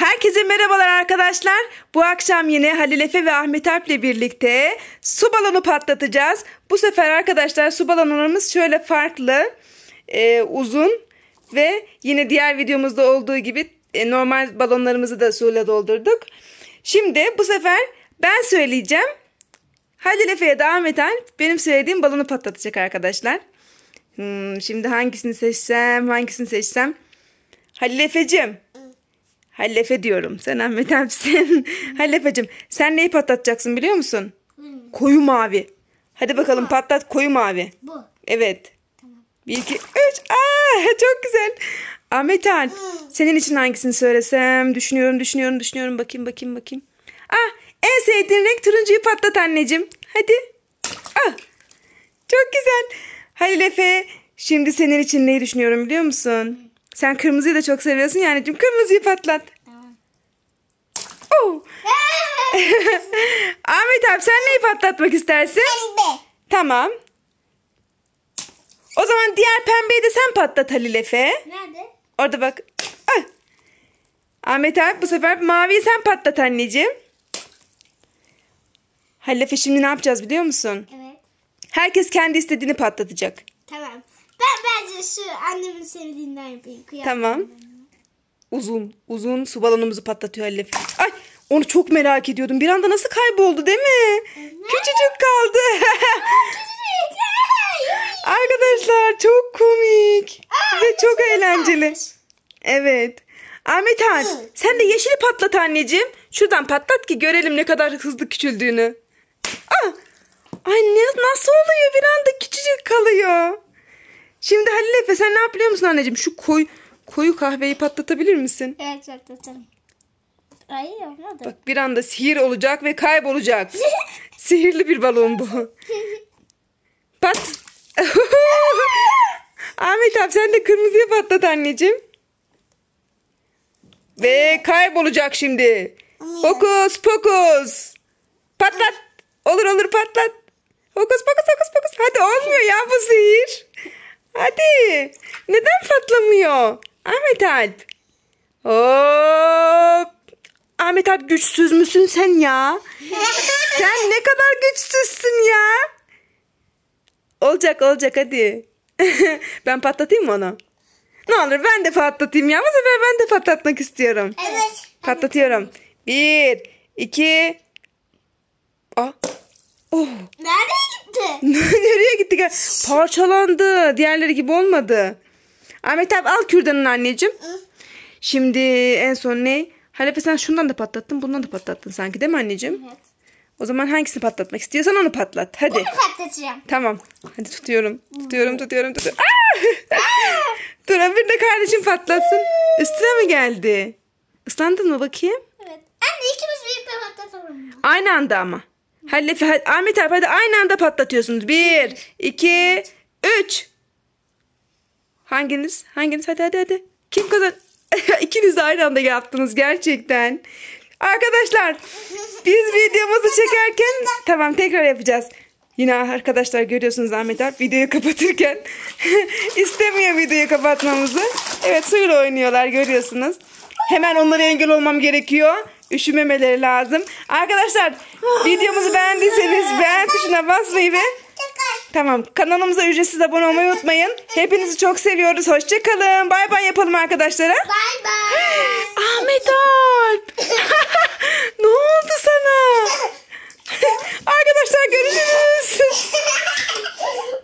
Herkese merhabalar arkadaşlar. Bu akşam yine Halil Efe ve Ahmet Alp ile birlikte su balonu patlatacağız. Bu sefer arkadaşlar su balonlarımız şöyle farklı, e, uzun ve yine diğer videomuzda olduğu gibi e, normal balonlarımızı da suyla doldurduk. Şimdi bu sefer ben söyleyeceğim. Halil Efe'ye de Ahmet Alp benim söylediğim balonu patlatacak arkadaşlar. Hmm, şimdi hangisini seçsem, hangisini seçsem? Halil Efe'cim Hallefe diyorum. Sen Ahmet abisin. Hallefecim sen neyi patlatacaksın biliyor musun? Koyu mavi. Hadi bakalım patlat koyu mavi. Bu. Evet. Bir, iki, üç. Aa, çok güzel. Ahmet Alp, hmm. senin için hangisini söylesem? Düşünüyorum, düşünüyorum, düşünüyorum. Bakayım, bakayım, bakayım. Ah, en sevdiğin renk turuncuyu patlat anneciğim. Hadi. Ah, çok güzel. Halil Efe, şimdi senin için neyi düşünüyorum biliyor musun? Hmm. Sen kırmızıyı da çok seviyorsun ya anneciğim. Kırmızıyı patlat. Tamam. Oo. Oh. Ahmet abi sen neyi patlatmak istersin? Pembe. Tamam. O zaman diğer pembeyi de sen patlat Halil Efe. Nerede? Orada bak. Ay. Ah. Ahmet abi bu sefer maviyi sen patlat anneciğim. Halil Efe şimdi ne yapacağız biliyor musun? Evet. Herkes kendi istediğini patlatacak. Ben bence şu annemin sevdiğinden yapayım. Kıyafetini. Tamam. Uzun. Uzun su balonumuzu patlatıyor Elif. Ay onu çok merak ediyordum. Bir anda nasıl kayboldu değil mi? Evet. Küçücük kaldı. Arkadaşlar çok komik. Aa, ve çok eğlenceli. Evet. Ahmet Ağaç sen de yeşili patlat anneciğim. Şuradan patlat ki görelim ne kadar hızlı küçüldüğünü. Aa, ah, ay ne, nasıl oluyor bir anda küçücük kalıyor. Şimdi Halil Efe sen ne yapıyor musun anneciğim? Şu koy, koyu kahveyi patlatabilir misin? Evet patlatalım. Ay olmadı. Bak bir anda sihir olacak ve kaybolacak. Sihirli bir balon bu. Pat. Ahmet abi sen de kırmızıyı patlat anneciğim. Ve kaybolacak şimdi. Hokus pokus. Patlat. Olur olur patlat. Hokus pokus hokus pokus. Hadi olmuyor ya bu sihir. Hadi. Neden patlamıyor? Ahmet Alp. Hop. Ahmet Alp güçsüz müsün sen ya? sen ne kadar güçsüzsün ya? Olacak olacak hadi. ben patlatayım mı onu? Ne olur ben de patlatayım ya. Bu sefer ben de patlatmak istiyorum. Evet. Patlatıyorum. Bir, iki. Ah. Oh. Nereye gitti? Parçalandı. Diğerleri gibi olmadı. Ahmet abi al kürdanını anneciğim. Şimdi en son ne? Halefe sen şundan da patlattın bundan da patlattın sanki değil mi anneciğim? Evet. O zaman hangisini patlatmak istiyorsan onu patlat. Hadi. Bunu patlatacağım. Tamam. Hadi tutuyorum. Tutuyorum tutuyorum tutuyorum. Ah! Ah! Dur bir de kardeşim patlatsın. Üstüne mi geldi? Islandın mı bakayım? Evet. Anne ikimiz bir patlatalım. Aynı anda ama. Hallefi, hal, Ahmet abi hadi aynı anda patlatıyorsunuz. Bir, iki, üç. Hanginiz? Hanginiz? Hadi hadi hadi. Kim kazan? İkiniz de aynı anda yaptınız gerçekten. Arkadaşlar biz videomuzu çekerken tamam tekrar yapacağız. Yine arkadaşlar görüyorsunuz Ahmet abi videoyu kapatırken istemiyor videoyu kapatmamızı. Evet suyla oynuyorlar görüyorsunuz. Hemen onlara engel olmam gerekiyor üşümemeleri lazım. Arkadaşlar ah. videomuzu beğendiyseniz beğen tuşuna basmayı ve Tamam kanalımıza ücretsiz abone olmayı unutmayın. Hepinizi çok seviyoruz. Hoşçakalın. Bay bay yapalım arkadaşlara. Bay bay. Ahmet Alp.